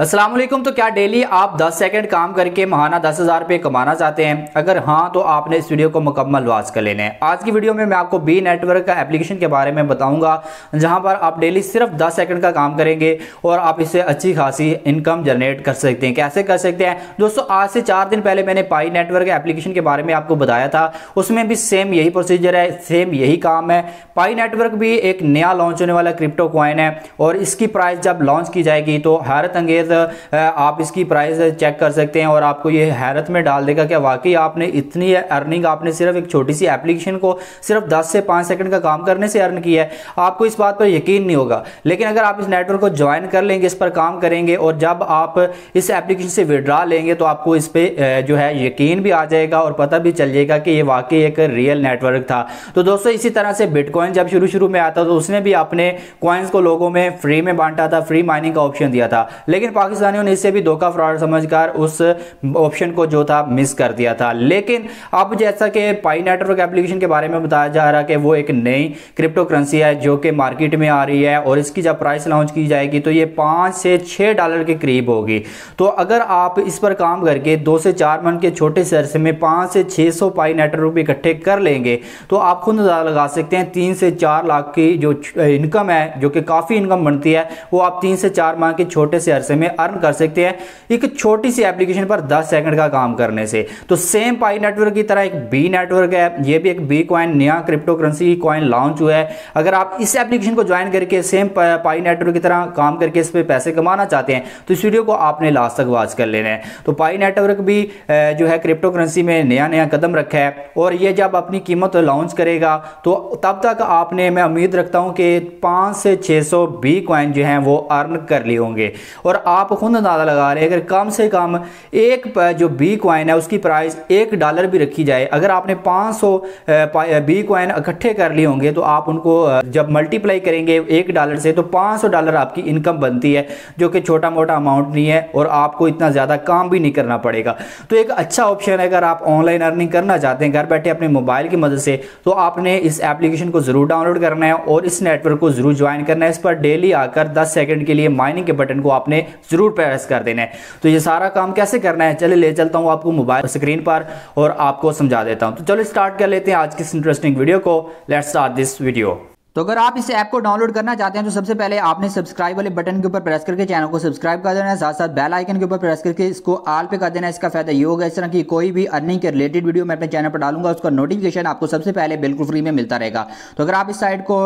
असलम तो क्या डेली आप 10 सेकंड काम करके महाना दस हज़ार रुपये कमाना चाहते हैं अगर हाँ तो आपने इस वीडियो को मुकम्मल वाच कर लेने आज की वीडियो में मैं आपको बी नेटवर्क का एप्लीकेशन के बारे में बताऊंगा जहां पर आप डेली सिर्फ 10 सेकंड का काम करेंगे और आप इससे अच्छी खासी इनकम जनरेट कर सकते हैं कैसे कर सकते हैं दोस्तों आज से चार दिन पहले मैंने पाई नेटवर्क एप्लीकेशन के बारे में आपको बताया था उसमें भी सेम यही प्रोसीजर है सेम यही काम है पाई नेटवर्क भी एक नया लॉन्च होने वाला क्रिप्टो कॉइन है और इसकी प्राइस जब लॉन्च की जाएगी तो हैरत अंगेज प्राइस uh, uh, आप इसकी प्राइस चेक uh, कर सकते हैं और आपको ये हैरत में डाल देगा कि वाकई आपने इतनी अर्निंग आपने सिर्फ एक छोटी सी एप्लीकेशन को सिर्फ 10 से 5 सेकंड का काम करने से अर्न किया है आपको इस बात पर यकीन नहीं होगा लेकिन अगर आप इस नेटवर्क को ज्वाइन कर लेंगे इस पर काम करेंगे और जब आप इस एप्लीकेशन से विड्रा लेंगे तो आपको इस पर जो है यकीन भी आ जाएगा और पता भी चल जाएगा कि ये वाकई एक रियल नेटवर्क था तो दोस्तों इसी तरह से बिटकॉइन जब शुरू शुरू में आता तो उसने भी अपने कॉइन्स को लोगों में फ्री में बांटा था फ्री माइनिंग का ऑप्शन दिया था लेकिन पाकिस्तानियों ने इसे भी धोखा फ्रॉड समझकर उस ऑप्शन को जो था मिस कर दिया था लेकिन अब जैसा कि पाई नेटवर्क एप्लीकेशन के बारे में बताया जा रहा है कि वो एक नई क्रिप्टो करेंसी है जो कि मार्केट में आ रही है और इसकी जब प्राइस लॉन्च की जाएगी तो ये पाँच से छः डॉलर के करीब होगी तो अगर आप इस पर काम करके दो से चार मंथ के छोटे से अरसे में पाँच से छः सौ पाई नेटवर्क इकट्ठे कर लेंगे तो आप खुद अंदाजा लगा सकते हैं तीन से चार लाख की जो इनकम है जो कि काफ़ी इनकम बनती है वो आप तीन से चार माह के छोटे से अरसे में में अर्न कर सकते हैं एक छोटी सी एप्लीकेशन पर 10 सेकंड का काम करने से तो सेम पाई नेटवर्क की तरह एक बी नेटवर्क है ये भी एक बी कॉइन नया क्रिप्टो करेंसी कॉइन लॉन्च हुआ है अगर आप इस एप्लीकेशन को ज्वाइन करके सेम पाई नेटवर्क की तरह काम करके इस पर पैसे कमाना चाहते हैं तो इस वीडियो को आपने लास्ट तक वॉच कर लेना है तो पाई नेटवर्क भी जो है क्रिप्टो करेंसी में नया नया कदम रखा है और ये जब अपनी कीमत लॉन्च करेगा तो तब तक आपने मैं उम्मीद रखता हूं कि पांच से छह सौ बी क्वाइन जो हैं वो अर्न कर लिए होंगे और आप आप खुद अंदाज़ा लगा रहे हैं अगर कम से कम एक जो बी कोइन है उसकी प्राइस एक डॉलर भी रखी जाए अगर आपने 500 बी कोइन इकट्ठे कर लिए होंगे तो आप उनको जब मल्टीप्लाई करेंगे एक डॉलर से तो 500 डॉलर आपकी इनकम बनती है जो कि छोटा मोटा अमाउंट नहीं है और आपको इतना ज़्यादा काम भी नहीं करना पड़ेगा तो एक अच्छा ऑप्शन है अगर आप ऑनलाइन अर्निंग करना चाहते हैं घर बैठे अपने मोबाइल की मदद से तो आपने इस एप्लीकेशन को ज़रूर डाउनलोड करना है और इस नेटवर्क को ज़रूर ज्वाइन करना है इस पर डेली आकर दस सेकेंड के लिए माइनिंग के बटन को आपने ज़रूर प्रेस कर देना है तो ये सारा काम कैसे करना है चले ले चलता हूँ आपको मोबाइल स्क्रीन पर और आपको समझा देता हूँ तो चलो स्टार्ट कर लेते हैं आज की इस इंटरेस्टिंग वीडियो को लेट्स स्टार्ट दिस वीडियो तो अगर आप इस ऐप को डाउनलोड करना चाहते हैं तो सबसे पहले आपने सब्सक्राइब वाले बटन के ऊपर प्रेस करके चैनल को सब्सक्राइब कर देना है साथ साथ बेल आइकन के ऊपर प्रेस करके इसको आल पे कर देना है इसका फायदा ये होगा इस तरह की कोई भी अर्निंग के रिलेटेड वीडियो मैं अपने चैनल पर डालूंगा उसका नोटिफिकेशन आपको सबसे पहले बिल्कुल फ्री में मिलता रहेगा तो अगर आप इस साइट को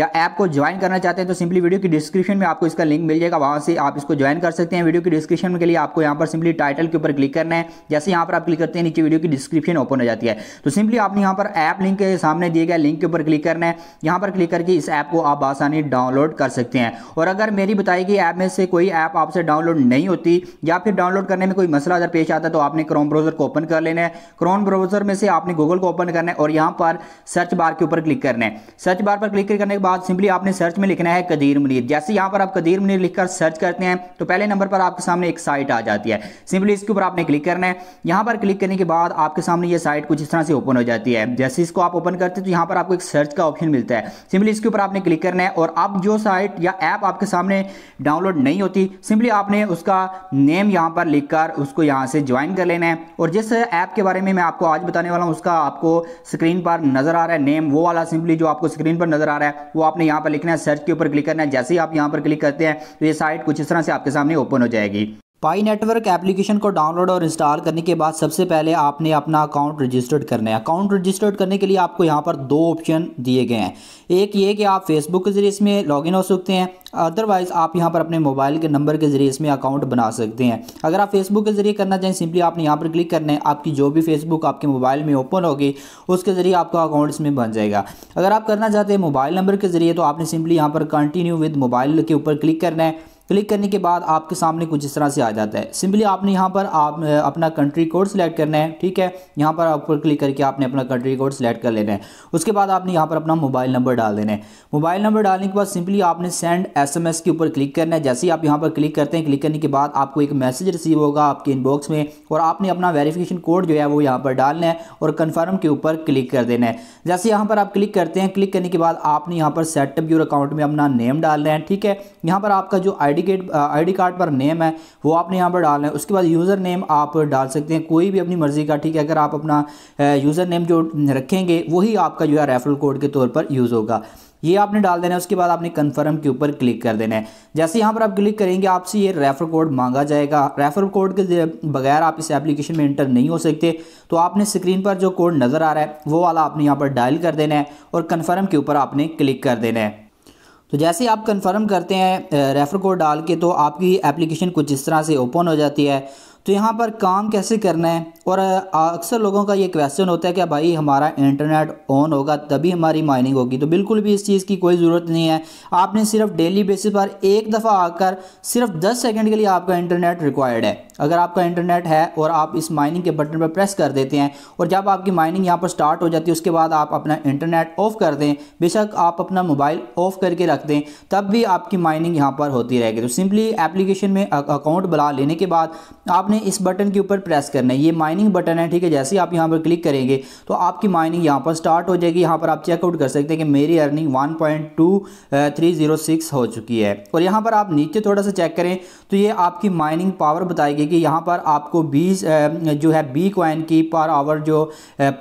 या ऐप को ज्वाइन करना चाहते हैं तो सिंपली वीडियो की डिस्क्रिप्शन में आपको इसका लिंक मिल जाएगा वहाँ से आप इसको ज्वाइन कर सकते हैं वीडियो की डिस्क्रिप्शन के लिए आपको यहाँ पर सिंपली टाइटल के ऊपर क्लिक करना है जैसे यहाँ पर आप क्लिक करते हैं नीचे वीडियो की डिस्क्रिप्शन ओपन हो जाती है तो सिंपली आपने यहाँ पर ऐप लिंक के सामने दिए गए लिंक के ऊपर क्लिक करना है यहाँ पर क्लिक करके इस ऐप को आप आसानी डाउनलोड कर सकते हैं और अगर मेरी बताई गई ऐप में से कोई ऐप आपसे डाउनलोड नहीं होती या फिर डाउनलोड करने में कोई मसला अगर पेश आता है तो आपने क्रोम ब्राउजर को ओपन कर लेना है क्रोम ब्राउजर में से आपने गूगल को ओपन करना है और यहाँ पर सर्च बार के ऊपर क्लिक करना है सर्च बार पर क्लिक करने के बाद सिंपली आपने सर्च में लिखना है कदीर मुनीर जैसे यहाँ पर आप कदीर मुनीर लिखकर सर्च करते हैं तो पहले नंबर पर आपके सामने एक साइट आ जाती है सिंपली इसके ऊपर आपने क्लिक करना है यहाँ पर क्लिक करने के बाद आपके सामने ये साइट कुछ इस तरह से ओपन हो जाती है जैसे इसको आप ओपन करते हैं तो यहाँ पर आपको एक सर्च का ऑप्शन मिलता है सिंपली सिंपली इसके ऊपर आपने क्लिक करना है और अब जो साइट या ऐप आपके सामने डाउनलोड नहीं होती सिंपली आपने उसका नेम यहाँ पर लिखकर उसको यहाँ से ज्वाइन कर लेना है और जिस ऐप के बारे में मैं आपको आज बताने वाला हूँ उसका आपको स्क्रीन पर नजर आ रहा है नेम वो वाला सिंपली जो आपको स्क्रीन पर नजर आ रहा है वो आपने यहाँ पर लिखना है सर्च के ऊपर क्लिक करना है जैसे ही आप यहाँ पर क्लिक करते हैं तो ये साइट कुछ इस तरह से आपके सामने ओपन हो जाएगी पाई नेटवर्क एप्लीकेशन को डाउनलोड और इंस्टॉल करने के बाद सबसे पहले आपने अपना अकाउंट रजिस्टर्ड करना है अकाउंट रजिस्टर्ड करने के लिए आपको यहाँ पर दो ऑप्शन दिए गए हैं एक ये कि आप फेसबुक के ज़रिए इसमें लॉगिन हो सकते हैं अदरवाइज़ आप यहाँ पर अपने मोबाइल के नंबर के ज़रिए इसमें अकाउंट बना सकते हैं अगर आप फेसबुक के ज़रिए करना चाहें सिंपली आपने यहाँ पर क्लिक करना है आपकी जो भी फेसबुक आपके मोबाइल में ओपन होगी उसके ज़रिए आपका अकाउंट इसमें बन जाएगा अगर आप करना चाहते हैं मोबाइल नंबर के ज़रिए तो आपने सिंपली यहाँ पर कंटिन्यू विद मोबाइल के ऊपर क्लिक करना है क्लिक करने के बाद आपके सामने कुछ इस तरह से आ जाता है सिंपली आपने यहाँ पर आप अपना कंट्री कोड सिलेक्ट करना है ठीक है यहाँ पर आप क्लिक करके आपने अपना कंट्री कोड सिलेक्ट कर लेना है उसके बाद आपने यहाँ पर अपना मोबाइल नंबर डाल देना है मोबाइल नंबर डालने के बाद सिंपली आपने सेंड एस के ऊपर क्लिक करना है जैसे ही आप यहाँ पर क्लिक करते हैं क्लिक करने के बाद आपको एक मैसेज रिसीव होगा आपके इनबॉक्स में और आपने अपना वेरीफिकेशन कोड जो है वो यहाँ पर डालना है और कन्फर्म के ऊपर क्लिक कर देना है जैसे यहाँ पर आप क्लिक करते हैं क्लिक करने के बाद आपने यहाँ पर सेटअप योर अकाउंट में अपना नेम डालना है ठीक है यहाँ पर आपका जो आई आईडी आईडी कार्ड पर नेम है वो आपने यहाँ पर डालना है उसके बाद यूज़र नेम आप डाल सकते हैं कोई भी अपनी मर्ज़ी का ठीक है अगर आप अपना यूज़र नेम जो रखेंगे वही आपका जो है रेफरल कोड के तौर पर यूज़ होगा ये आपने डाल देना है उसके बाद आपने कन्फर्म के ऊपर क्लिक कर देना है जैसे यहाँ पर आप क्लिक करेंगे आपसे ये रेफर कोड मांगा जाएगा रेफर कोड के बगैर आप इस एप्लीकेशन में इंटर नहीं हो सकते तो आपने स्क्रीन पर जो कोड नज़र आ रहा है वो वाला आपने यहाँ पर डायल कर देना है और कन्फर्म के ऊपर आपने क्लिक कर देना है तो जैसे आप कंफर्म करते हैं रेफ़र कोड डाल के तो आपकी एप्लीकेशन कुछ इस तरह से ओपन हो जाती है तो यहाँ पर काम कैसे करना है और अक्सर लोगों का ये क्वेश्चन होता है कि भाई हमारा इंटरनेट ऑन होगा तभी हमारी माइनिंग होगी तो बिल्कुल भी इस चीज़ की कोई ज़रूरत नहीं है आपने सिर्फ डेली बेसिस पर एक दफ़ा आकर सिर्फ 10 सेकंड के लिए आपका इंटरनेट रिक्वायर्ड है अगर आपका इंटरनेट है और आप इस माइनिंग के बटन पर प्रेस कर देते हैं और जब आपकी माइनिंग यहाँ पर स्टार्ट हो जाती है उसके बाद आप अपना इंटरनेट ऑफ कर दें बेशक आप अपना मोबाइल ऑफ करके रख दें तब भी आपकी माइनिंग यहाँ पर होती रहेगी तो सिंपली एप्लीकेशन में अकाउंट बना लेने के बाद आप आपने इस बटन के ऊपर प्रेस करना है ये माइनिंग बटन है ठीक है जैसे ही आप यहाँ पर क्लिक करेंगे तो आपकी माइनिंग यहाँ पर स्टार्ट हो जाएगी यहाँ पर आप चेकआउट कर सकते हैं कि मेरी अर्निंग वन हो चुकी है और यहाँ पर आप नीचे थोड़ा सा चेक करें तो ये आपकी माइनिंग पावर बताएगी कि यहाँ पर आपको बीस जो है बी क्वाइन की पर आवर जो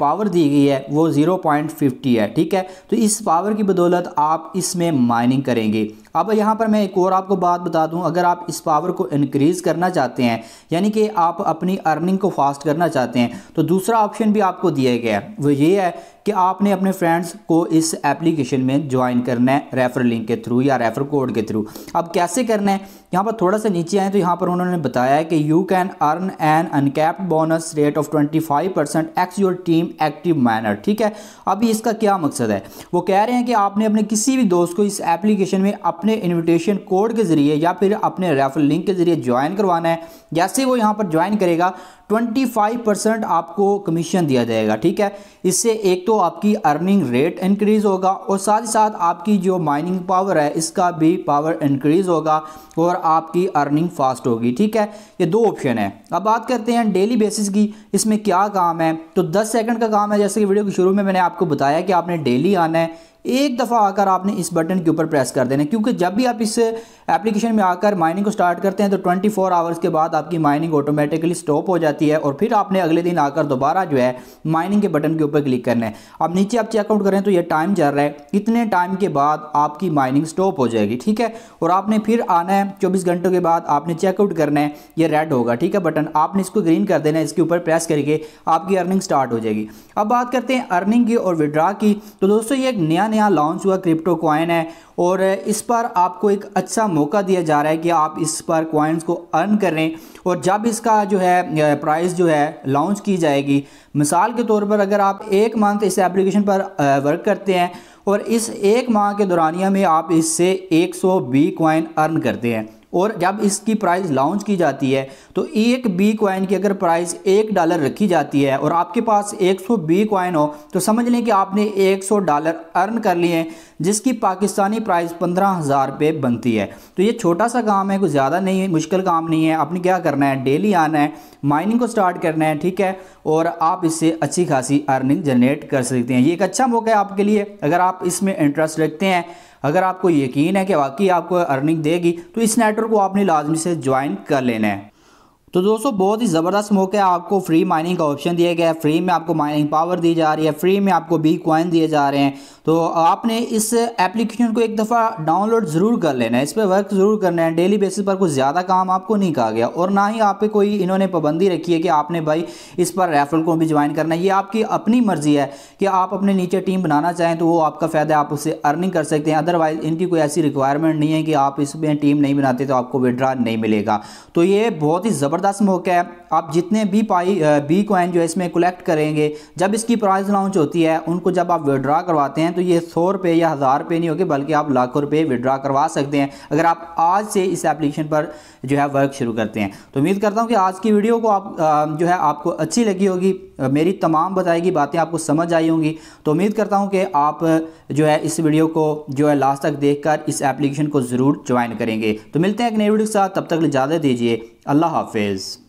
पावर दी गई है वो ज़ीरो है ठीक है तो इस पावर की बदौलत आप इसमें माइनिंग करेंगे अब यहाँ पर मैं एक और आपको बात बता दूँ अगर आप इस पावर को इनक्रीज़ करना चाहते हैं यानी कि कि आप अपनी अर्निंग को फास्ट करना चाहते हैं तो दूसरा ऑप्शन भी आपको दिया गया है वो ये है कि आपने अपने फ्रेंड्स को इस एप्लीकेशन में ज्वाइन करना है रेफर लिंक के थ्रू या रेफर कोड के थ्रू अब कैसे करना है यहाँ पर थोड़ा सा नीचे आए तो यहाँ पर उन्होंने बताया कि you can earn an uncapped bonus rate of 25 percent x your team active manner ठीक है अभी इसका क्या मकसद है वो कह रहे हैं कि आपने अपने किसी भी दोस्त को इस एप्लीकेशन में अपने इन्विटेशन कोड के ज़रिए या फिर अपने रेफर लिंक के ज़रिए ज्वाइन करवाना है जैसे वो यहाँ पर ज्वाइन करेगा 25 परसेंट आपको कमीशन दिया जाएगा ठीक है इससे एक तो आपकी अर्निंग रेट इंक्रीज़ होगा और साथ ही साथ आपकी जो माइनिंग पावर है इसका भी पावर इंक्रीज़ होगा और आपकी अर्निंग फास्ट होगी ठीक है ये दो ऑप्शन है अब बात करते हैं डेली बेसिस की इसमें क्या काम है तो दस सेकेंड का काम है जैसे कि वीडियो के शुरू में मैंने आपको बताया कि आपने डेली आना है एक दफ़ा आकर आपने इस बटन के ऊपर प्रेस कर देना क्योंकि जब भी आप इस एप्लीकेशन में आकर माइनिंग को स्टार्ट करते हैं तो 24 फोर आवर्स के बाद आपकी माइनिंग ऑटोमेटिकली स्टॉप हो जाती है और फिर आपने अगले दिन आकर दोबारा जो है माइनिंग के बटन के ऊपर क्लिक करना है अब नीचे आप चेकआउट करें तो ये टाइम चल रहा है इतने टाइम के बाद आपकी माइनिंग स्टॉप हो जाएगी ठीक है और आपने फिर आना है जो चौबीस घंटों के बाद आपने चेकआउट करना है ये रेड होगा ठीक है बटन आपने इसको ग्रीन कर देना है इसके ऊपर प्रेस करके आपकी अर्निंग स्टार्ट हो जाएगी अब बात करते हैं अर्निंग की और विड्रा की तो दोस्तों ये एक नया नया लॉन्च हुआ क्रिप्टो क्वाइन है और इस पर आपको एक अच्छा मौका दिया जा रहा है कि आप इस पर क्वाइंस को अर्न करें और जब इसका जो है प्राइस जो है लॉन्च की जाएगी मिसाल के तौर पर अगर आप एक मंथ इस एप्लीकेशन पर वर्क करते हैं और इस एक माह के दौरानिया में आप इससे एक सौ बी क्वाइन अर्न करते हैं और जब इसकी प्राइस लॉन्च की जाती है तो एक बी कॉइन की अगर प्राइस एक डॉलर रखी जाती है और आपके पास 100 बी क्वाइन हो तो समझ लें कि आपने 100 डॉलर अर्न कर लिए हैं जिसकी पाकिस्तानी प्राइस पंद्रह हज़ार रुपये बनती है तो ये छोटा सा काम है कुछ ज़्यादा नहीं है मुश्किल काम नहीं है आपने क्या करना है डेली आना है माइनिंग को स्टार्ट करना है ठीक है और आप इससे अच्छी खासी अर्निंग जनरेट कर सकते हैं ये एक अच्छा मौका है आपके लिए अगर आप इसमें इंटरेस्ट रखते हैं अगर आपको यकीन है कि वाकई आपको अर्निंग देगी तो इस नेटवर्क को आपने लाजमी से ज्वाइन कर लेना है तो दोस्तों बहुत ही ज़बरदस्त मौका है आपको फ्री माइनिंग का ऑप्शन दिया गया है फ्री में आपको माइनिंग पावर दी जा रही है फ्री में आपको बी क्वाइन दिए जा रहे हैं तो आपने इस एप्लीकेशन को एक दफ़ा डाउनलोड ज़रूर कर लेना है इस पर वर्क ज़रूर करना है डेली बेसिस पर कुछ ज़्यादा काम आपको नहीं कहा गया और ना ही आप कोई इन्होंने पाबंदी रखी है कि आपने भाई इस पर रेफरल को भी ज्वाइन करना है ये आपकी अपनी मर्ज़ी है कि आप अपने नीचे टीम बनाना चाहें तो वो आपका फ़ायदा आप उससे अर्निंग कर सकते हैं अदरवाइज़ इनकी कोई ऐसी रिक्वायरमेंट नहीं है कि आप इसमें टीम नहीं बनाते तो आपको विड्रा नहीं मिलेगा तो ये बहुत ही ज़बरदस्त ज़बरदस्त मौका है आप जितने भी पाई बी कॉइन जो है इसमें कलेक्ट करेंगे जब इसकी प्राइस लॉन्च होती है उनको जब आप विड्रा करवाते हैं तो ये सौ रुपये या हज़ार रुपये नहीं होगी बल्कि आप लाखों रुपये विड्रा करवा सकते हैं अगर आप आज से इस एप्लीकेशन पर जो है वर्क शुरू करते हैं तो उम्मीद करता हूँ कि आज की वीडियो को आप जो है आपको अच्छी लगी होगी मेरी तमाम बताई गई बातें आपको समझ आई होंगी तो उम्मीद करता हूँ कि आप जो है इस वीडियो को जो है लास्ट तक देखकर इस एप्लीकेशन को ज़रूर ज्वाइन करेंगे तो मिलते हैं एक नई वीडियो के साथ तब तक इजाज़त दीजिए अल्लाह हाफिज़